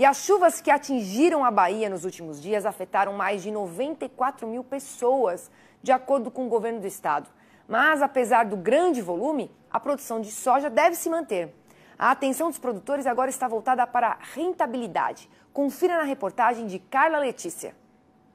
E as chuvas que atingiram a Bahia nos últimos dias afetaram mais de 94 mil pessoas, de acordo com o governo do estado. Mas, apesar do grande volume, a produção de soja deve se manter. A atenção dos produtores agora está voltada para a rentabilidade. Confira na reportagem de Carla Letícia.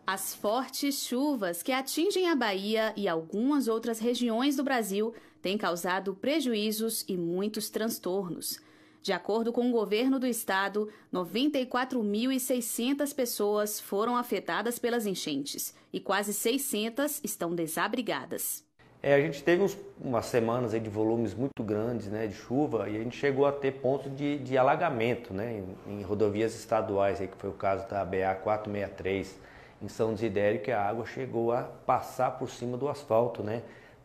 As fortes chuvas que atingem a Bahia e algumas outras regiões do Brasil têm causado prejuízos e muitos transtornos. De acordo com o governo do estado, 94.600 pessoas foram afetadas pelas enchentes e quase 600 estão desabrigadas. É, a gente teve uns, umas semanas de volumes muito grandes né, de chuva e a gente chegou a ter pontos de, de alagamento né, em, em, rodovias estaduais, aí, que foi o caso da BA 463 em São Desidério, que a água chegou a passar por cima do asfalto. Né?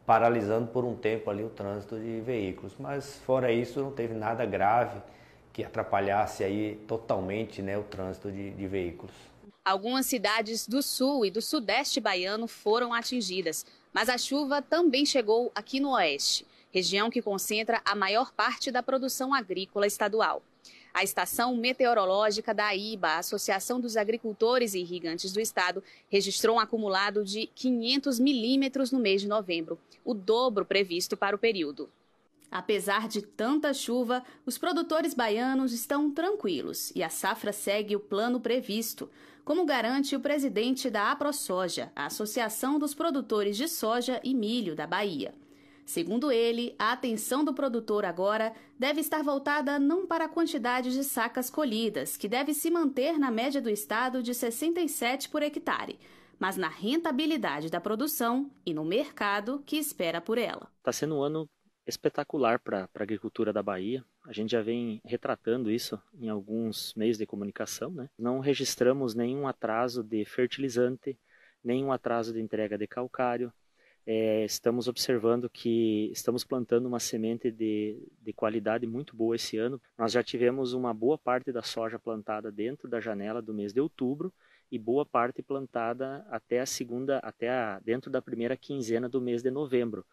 paralisando por um tempo ali o trânsito de veículos. Mas fora isso, não teve nada grave que atrapalhasse aí totalmente né, o trânsito de, de veículos. Algumas cidades do sul e do sudeste baiano foram atingidas, mas a chuva também chegou aqui no oeste, região que concentra a maior parte da produção agrícola estadual. A estação meteorológica da IBA, a Associação dos Agricultores e Irrigantes do Estado, registrou um acumulado de 500 milímetros no mês de novembro, o dobro previsto para o período. Apesar de tanta chuva, os produtores baianos estão tranquilos e a safra segue o plano previsto, como garante o presidente da AproSoja, a Associação dos Produtores de Soja e Milho da Bahia. Segundo ele, a atenção do produtor agora deve estar voltada não para a quantidade de sacas colhidas, que deve se manter na média do estado de 67 por hectare, mas na rentabilidade da produção e no mercado que espera por ela. Está sendo um ano espetacular para a agricultura da Bahia. A gente já vem retratando isso em alguns meios de comunicação. Né? Não registramos nenhum atraso de fertilizante, nenhum atraso de entrega de calcário, é, estamos observando que estamos plantando uma semente de, de qualidade muito boa esse ano. Nós já tivemos uma boa parte da soja plantada dentro da janela do mês de outubro e boa parte plantada até a segunda, até a, dentro da primeira quinzena do mês de novembro.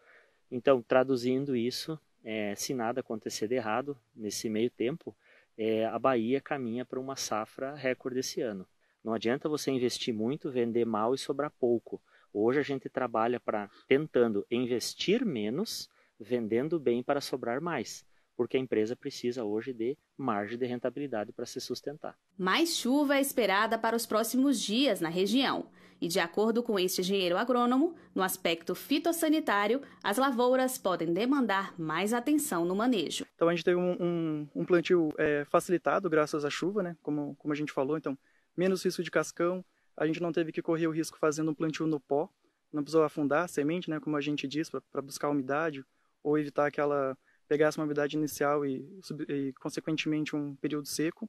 Então, traduzindo isso, é, se nada acontecer de errado nesse meio tempo, é, a Bahia caminha para uma safra recorde esse ano. Não adianta você investir muito, vender mal e sobrar pouco. Hoje a gente trabalha para tentando investir menos, vendendo bem para sobrar mais, porque a empresa precisa hoje de margem de rentabilidade para se sustentar. Mais chuva é esperada para os próximos dias na região. E de acordo com este engenheiro agrônomo, no aspecto fitossanitário, as lavouras podem demandar mais atenção no manejo. Então a gente teve um, um, um plantio é, facilitado graças à chuva, né? Como, como a gente falou, então menos risco de cascão, a gente não teve que correr o risco fazendo um plantio no pó, não precisou afundar a semente, né, como a gente diz, para buscar umidade, ou evitar que ela pegasse uma umidade inicial e, e, consequentemente, um período seco.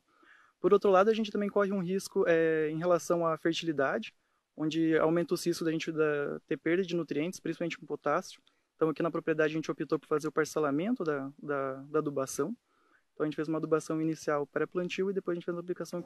Por outro lado, a gente também corre um risco é, em relação à fertilidade, onde aumenta o risco da gente da, ter perda de nutrientes, principalmente com potássio. Então, aqui na propriedade, a gente optou por fazer o parcelamento da, da, da adubação. Então, a gente fez uma adubação inicial pré-plantio e depois a gente fez a aplicação